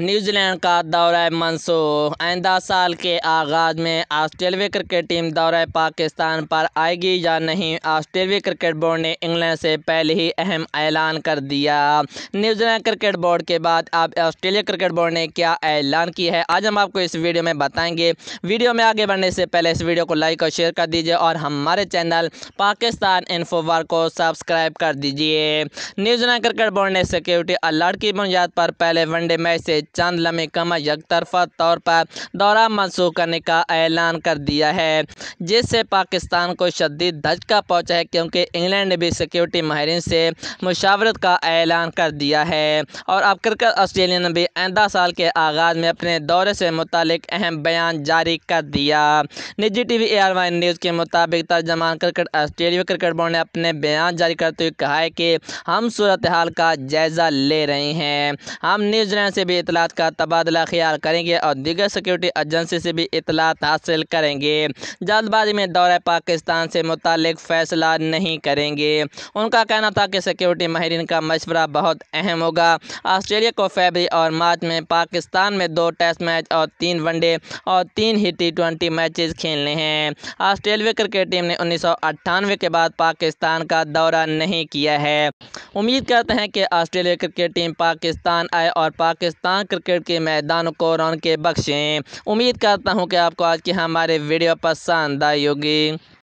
New Zealand का दौरा मनसूख आइंदा साल के आगाज़ में ऑस्ट्रेलिया क्रिकेट टीम दौरा पाकिस्तान पर आएगी या नहीं ऑस्ट्रेलिया क्रिकेट बोर्ड ने इंग्लैंड से पहले ही अहम ऐलान कर दिया न्यूजीलैंड क्रिकेट बोर्ड के बाद अब ऑस्ट्रेलिया क्रिकेट बोर्ड ने क्या ऐलान की है आज हम आपको इस वीडियो में बताएंगे वीडियो में आगे बढ़ने से पहले इस वीडियो को लाइक और शेयर कर दीजिए और हमारे चैनल पाकिस्तान इन्फोवर को सब्सक्राइब कर दीजिए न्यूजीलैंड क्रिकेट बोर्ड ने सिक्योरिटी अलर्ट की बुनियाद पर पहले वनडे मैच से चंद लम्हे कम यक तरफा तौर पर दौरा मंसूख करने का ऐलान कर दिया है जिससे पाकिस्तान को शदीद धचका पहुँचा है क्योंकि इंग्लैंड ने भी सिक्योरिटी माहरीन से मुशावरत का ऐलान कर दिया है और अब क्रिकेट ऑस्ट्रेलिया ने भी आइंदा साल के आगाज़ में अपने दौरे से मुतलिक अहम बयान जारी कर दिया निजी T V A R Y news के मुताबिक तर्जमान क्रिकेट ऑस्ट्रेलिया क्रिकेट बोर्ड ने अपने बयान जारी करते हुए कहा है कि हम सूरत हाल का जायज़ा ले रहे हैं हम न्यूजीलैंड से भी इतला इतलात का तबादला ख्याल करेंगे और दीगर सिक्योरिटी एजेंसी से भी इतलात हासिल करेंगे जल्दबाजी में दौरे पाकिस्तान से मुतल फैसला नहीं करेंगे उनका कहना था कि सिक्योरिटी माहरीन का मशवरा बहुत अहम होगा ऑस्ट्रेलिया को फेबरी और मार्च में पाकिस्तान में दो टेस्ट मैच और तीन वनडे और तीन ही टी ट्वेंटी मैचेस खेलने हैं ऑस्ट्रेलिया क्रिकेट टीम ने उन्नीस के बाद पाकिस्तान का दौरा नहीं किया है उम्मीद करते हैं कि ऑस्ट्रेलिया क्रिकेट टीम पाकिस्तान आए और पाकिस्तान क्रिकेट के मैदान को के बख्शें उम्मीद करता हूँ कि आपको आज की हमारे वीडियो पसंद आई होगी